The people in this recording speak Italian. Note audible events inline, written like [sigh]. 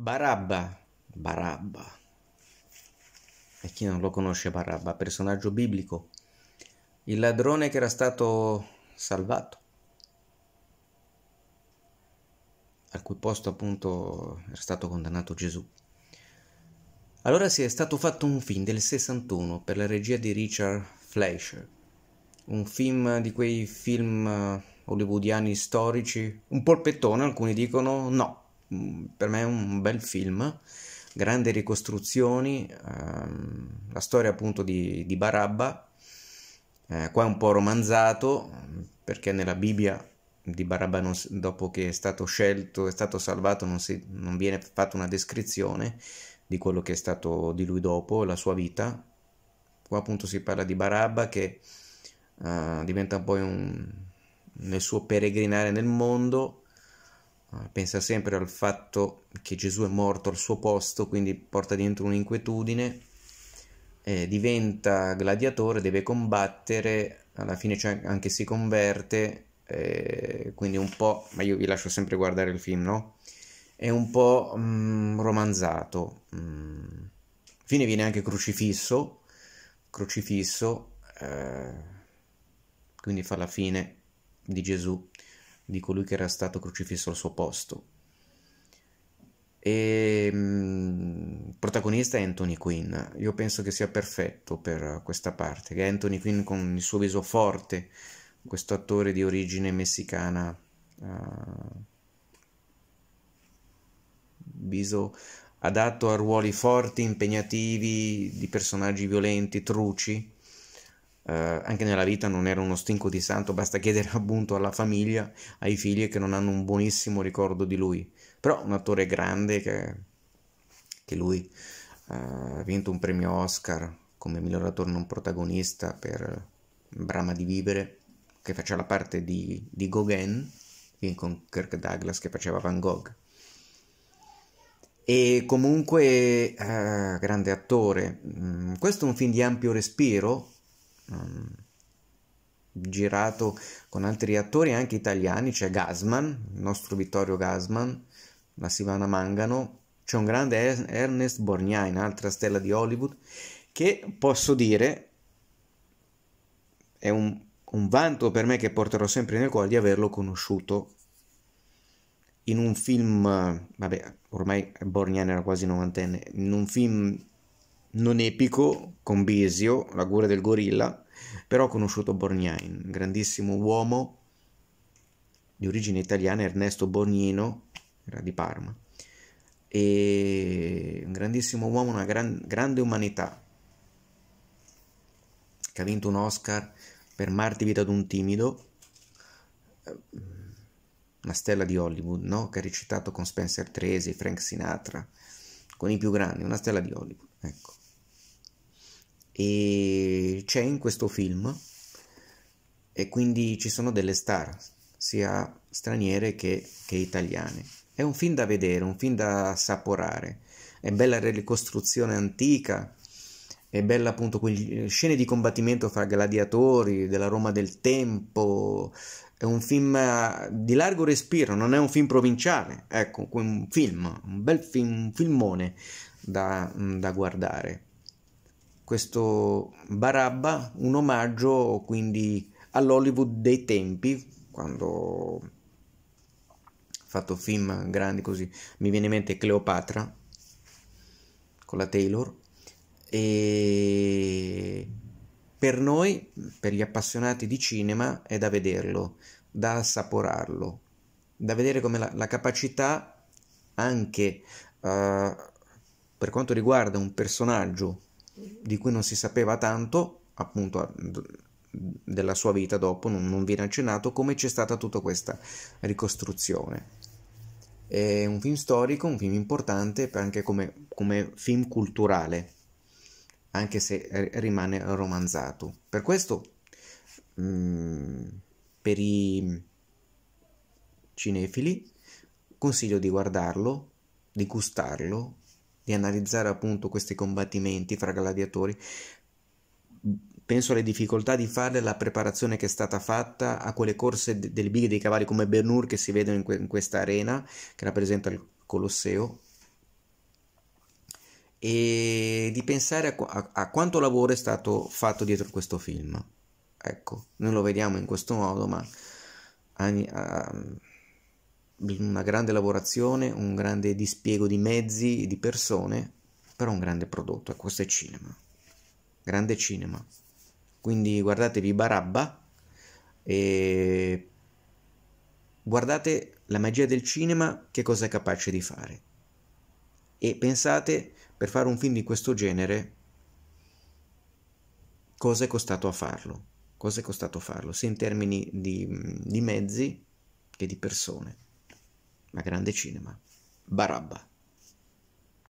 Barabba, Barabba. E chi non lo conosce Barabba, personaggio biblico, il ladrone che era stato salvato, al cui posto appunto era stato condannato Gesù. Allora si è stato fatto un film del 61 per la regia di Richard Fleischer, un film di quei film eh, hollywoodiani storici, un polpettone alcuni dicono no, per me è un bel film, grandi ricostruzioni, ehm, la storia appunto di, di Barabba, eh, qua è un po' romanzato perché nella Bibbia di Barabba non, dopo che è stato scelto, è stato salvato, non, si, non viene fatta una descrizione di quello che è stato di lui dopo, la sua vita. Qua appunto si parla di Barabba che eh, diventa poi un, nel suo peregrinare nel mondo Ah, pensa sempre al fatto che Gesù è morto al suo posto, quindi porta dentro un'inquietudine, eh, diventa gladiatore, deve combattere, alla fine anche si converte, eh, quindi un po', ma io vi lascio sempre guardare il film, no? È un po' mm, romanzato. Mm. Alla fine viene anche crocifisso, crocifisso, eh, quindi fa la fine di Gesù di colui che era stato crocifisso al suo posto. E ehm, il protagonista è Anthony Quinn. Io penso che sia perfetto per questa parte. Che Anthony Quinn con il suo viso forte, questo attore di origine messicana, uh, viso adatto a ruoli forti, impegnativi, di personaggi violenti, truci eh, anche nella vita non era uno stinco di santo, basta chiedere [laughs] appunto alla famiglia, ai figli che non hanno un buonissimo ricordo di lui. Però un attore grande che, che lui eh, ha vinto un premio Oscar come miglior attore non protagonista per Brama di vivere, che faceva la parte di, di Gauguin, con Kirk Douglas che faceva Van Gogh. E comunque, eh, grande attore, mm, questo è un film di ampio respiro, Ehm, girato con altri attori anche italiani, c'è Gasman, il nostro Vittorio Gasman, la Silvana Mangano, c'è un grande Ernest Borgnine, un'altra stella di Hollywood, che posso dire è un, un vanto per me che porterò sempre nel cuore di averlo conosciuto in un film, vabbè, ormai Borgnine era quasi novantenne, in un film non epico con Bisio, la guerra del gorilla, però ho conosciuto Borgnain, grandissimo uomo di origine italiana, Ernesto Borgnino, era di Parma, e un grandissimo uomo, una gran, grande umanità, che ha vinto un Oscar per Marti vita d'un timido, ehm, una stella di Hollywood, no? che ha recitato con Spencer Tracy, Frank Sinatra, con i più grandi, una stella di Hollywood. Ecco. E c'è in questo film, e quindi ci sono delle star, sia straniere che, che italiane. È un film da vedere, un film da assaporare. È bella la ricostruzione antica è bella appunto quelle eh, scene di combattimento fra gladiatori della Roma del tempo. È un film eh, di largo respiro, non è un film provinciale, ecco, un film, un bel film, un filmone da, mm, da guardare. Questo Barabba, un omaggio quindi all'Hollywood dei tempi, quando fatto film grandi così, mi viene in mente Cleopatra con la Taylor e per noi, per gli appassionati di cinema, è da vederlo, da assaporarlo, da vedere come la, la capacità anche uh, per quanto riguarda un personaggio di cui non si sapeva tanto, appunto della sua vita dopo, non, non viene accennato, come c'è stata tutta questa ricostruzione. È un film storico, un film importante anche come, come film culturale anche se rimane romanzato. Per questo, mm, per i cinefili, consiglio di guardarlo, di gustarlo, di analizzare appunto questi combattimenti fra gladiatori. Penso alle difficoltà di farle, alla preparazione che è stata fatta, a quelle corse delle bighe dei cavalli come Bernur che si vedono in, que- in questa arena che rappresenta il Colosseo, e di pensare a, a, a, quanto lavoro è stato fatto dietro questo film. Ecco, noi lo vediamo in questo modo, ma um, una grande lavorazione, un grande dispiego di mezzi e di persone, però un grande prodotto, e ecco, questo è cinema. Grande cinema. Quindi guardatevi Barabba e guardate la magia del cinema che cosa è capace di fare. E pensate, per fare un film di questo genere, cosa è costato a farlo? Cosa è costato farlo? Sia in termini di, di mezzi che di persone. Ma grande cinema. Barabba.